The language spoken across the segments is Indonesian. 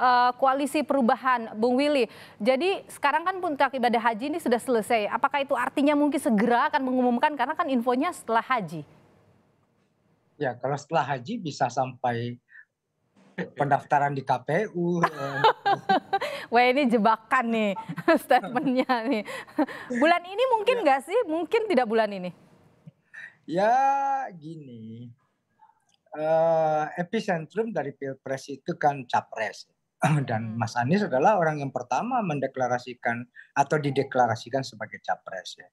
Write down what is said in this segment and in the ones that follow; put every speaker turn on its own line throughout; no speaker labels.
uh, koalisi perubahan, Bung Willy. Jadi sekarang kan pun puncak ibadah haji ini sudah selesai. Apakah itu artinya mungkin segera akan mengumumkan karena kan infonya setelah haji?
Ya, kalau setelah haji bisa sampai pendaftaran di KPU.
Wah ini jebakan nih statementnya nih. Bulan ini mungkin ya. nggak ya. sih? Mungkin tidak bulan ini.
Ya gini, uh, epicentrum dari pilpres itu kan capres. dan hmm. Mas Anies adalah orang yang pertama mendeklarasikan atau dideklarasikan sebagai capres ya.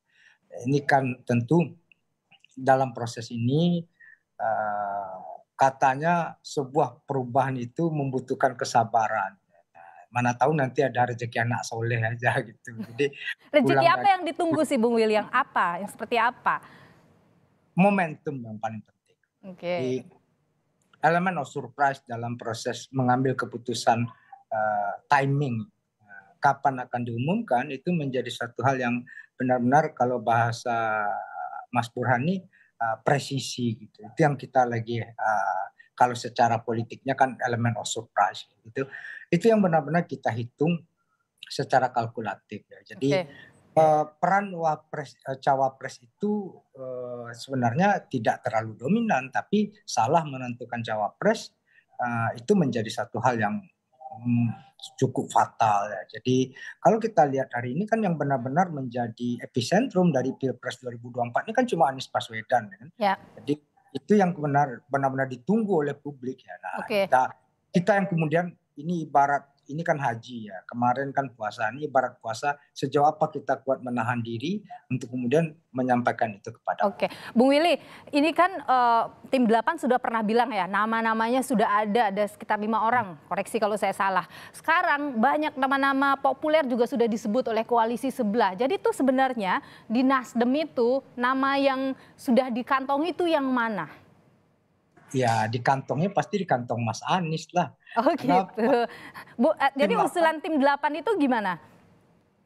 Ini kan tentu dalam proses ini eh, katanya sebuah perubahan itu membutuhkan kesabaran. Mana tahu nanti ada rezeki anak soleh aja gitu. Jadi rezeki apa
lagi. yang ditunggu sih Bung William? Apa? Yang seperti apa?
Momentum yang paling penting. Okay. Jadi, elemen of surprise dalam proses mengambil keputusan uh, timing eh, kapan akan diumumkan itu menjadi satu hal yang benar-benar kalau bahasa Mas Burhani uh, presisi gitu itu yang kita lagi uh, kalau secara politiknya kan elemen of surprise gitu itu yang benar-benar kita hitung secara kalkulatif ya jadi okay Eh, peran wapres, eh, cawapres itu eh, sebenarnya tidak terlalu dominan, tapi salah menentukan cawapres itu menjadi satu hal yang mm, cukup fatal. Ya. Jadi kalau kita lihat hari ini kan yang benar-benar menjadi epicentrum dari pilpres 2024 ini kan cuma Anies Baswedan, kan? Ya. Jadi itu yang benar benar-benar ditunggu oleh publik ya. Nah, okay. kita kita yang kemudian ini ibarat ini kan haji ya. Kemarin kan puasa ini ibarat puasa sejauh apa kita kuat menahan diri untuk kemudian menyampaikan itu kepada.
Oke, Bung Willy, ini kan uh, tim 8 sudah pernah bilang ya nama-namanya sudah ada ada sekitar lima orang. Koreksi kalau saya salah. Sekarang banyak nama-nama populer juga sudah disebut oleh koalisi sebelah. Jadi itu sebenarnya di Nasdem itu nama yang sudah dikantongi itu yang mana?
Ya di kantongnya pasti di kantong Mas Anies lah.
Oh gitu. Bu, eh, jadi usulan tim 8 itu gimana?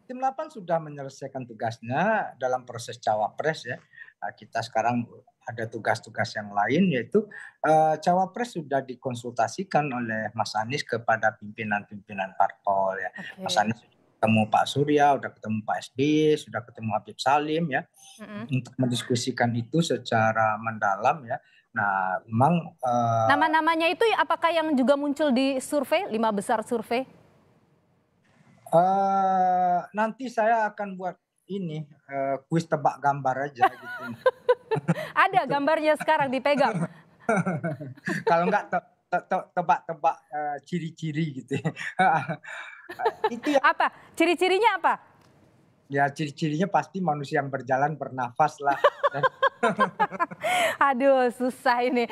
Tim 8 sudah menyelesaikan tugasnya dalam proses cawapres ya. Nah, kita sekarang ada tugas-tugas yang lain yaitu uh, cawapres sudah dikonsultasikan oleh Mas Anies kepada pimpinan-pimpinan parpol ya. Okay. Mas Anies ketemu Pak Surya, sudah ketemu Pak SBY, sudah ketemu Habib Salim ya mm-hmm. untuk mendiskusikan itu secara mendalam ya. Nah, memang uh,
nama-namanya itu apakah yang juga muncul di survei lima besar survei?
Uh, nanti saya akan buat ini uh, kuis tebak gambar aja gitu.
Ada gitu. gambarnya sekarang dipegang.
Kalau enggak te te te tebak-tebak uh, ciri-ciri gitu.
Ya. itu ya. apa? Ciri-cirinya apa?
Ya ciri-cirinya pasti manusia yang berjalan bernafas lah.
Aduh, susah ini.